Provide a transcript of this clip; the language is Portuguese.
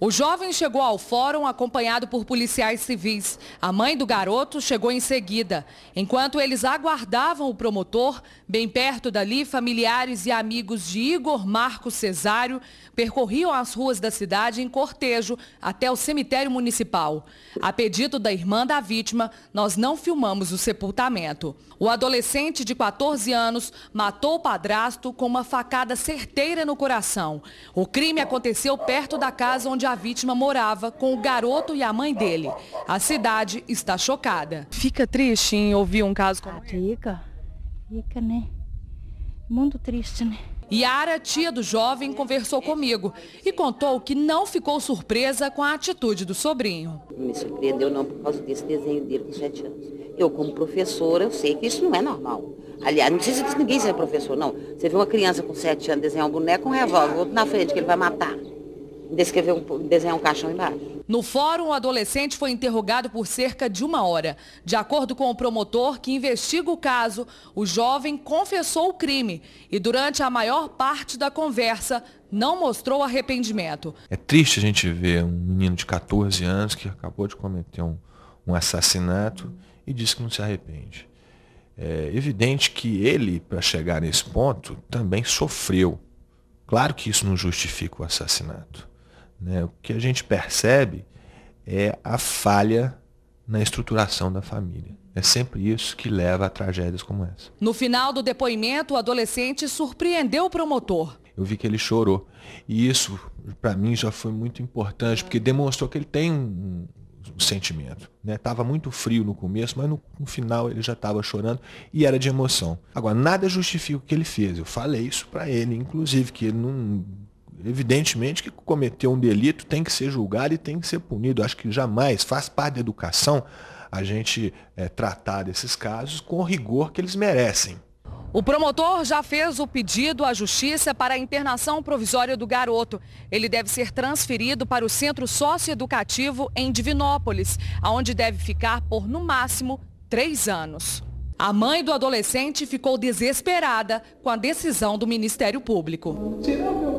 O jovem chegou ao fórum acompanhado por policiais civis. A mãe do garoto chegou em seguida. Enquanto eles aguardavam o promotor, bem perto dali, familiares e amigos de Igor Marcos Cesário percorriam as ruas da cidade em cortejo até o cemitério municipal. A pedido da irmã da vítima, nós não filmamos o sepultamento. O adolescente de 14 anos matou o padrasto com uma facada certeira no coração. O crime aconteceu perto da casa onde onde a vítima morava com o garoto e a mãe dele. A cidade está chocada. Fica triste em ouvir um caso como esse? Fica, fica, né? Muito triste, né? Yara, tia do jovem, conversou comigo e contou que não ficou surpresa com a atitude do sobrinho. Me surpreendeu não por causa desse desenho dele com 7 anos. Eu, como professora, eu sei que isso não é normal. Aliás, não precisa que ninguém seja professor, não. Você vê uma criança com 7 anos desenhar um boneco, um revólver, outro na frente, que ele vai matar descrever um, desenhar um caixão embaixo. No fórum, o adolescente foi interrogado por cerca de uma hora. De acordo com o promotor que investiga o caso, o jovem confessou o crime e durante a maior parte da conversa não mostrou arrependimento. É triste a gente ver um menino de 14 anos que acabou de cometer um, um assassinato e diz que não se arrepende. É evidente que ele, para chegar nesse ponto, também sofreu. Claro que isso não justifica o assassinato. Né? O que a gente percebe é a falha na estruturação da família. É sempre isso que leva a tragédias como essa. No final do depoimento, o adolescente surpreendeu o promotor. Eu vi que ele chorou. E isso, para mim, já foi muito importante, porque demonstrou que ele tem um, um sentimento. Estava né? muito frio no começo, mas no, no final ele já estava chorando e era de emoção. Agora, nada justifica o que ele fez. Eu falei isso para ele, inclusive, que ele não Evidentemente que cometeu um delito tem que ser julgado e tem que ser punido. Acho que jamais faz parte da educação a gente é, tratar desses casos com o rigor que eles merecem. O promotor já fez o pedido à justiça para a internação provisória do garoto. Ele deve ser transferido para o centro socioeducativo em Divinópolis, onde deve ficar por, no máximo, três anos. A mãe do adolescente ficou desesperada com a decisão do Ministério Público. meu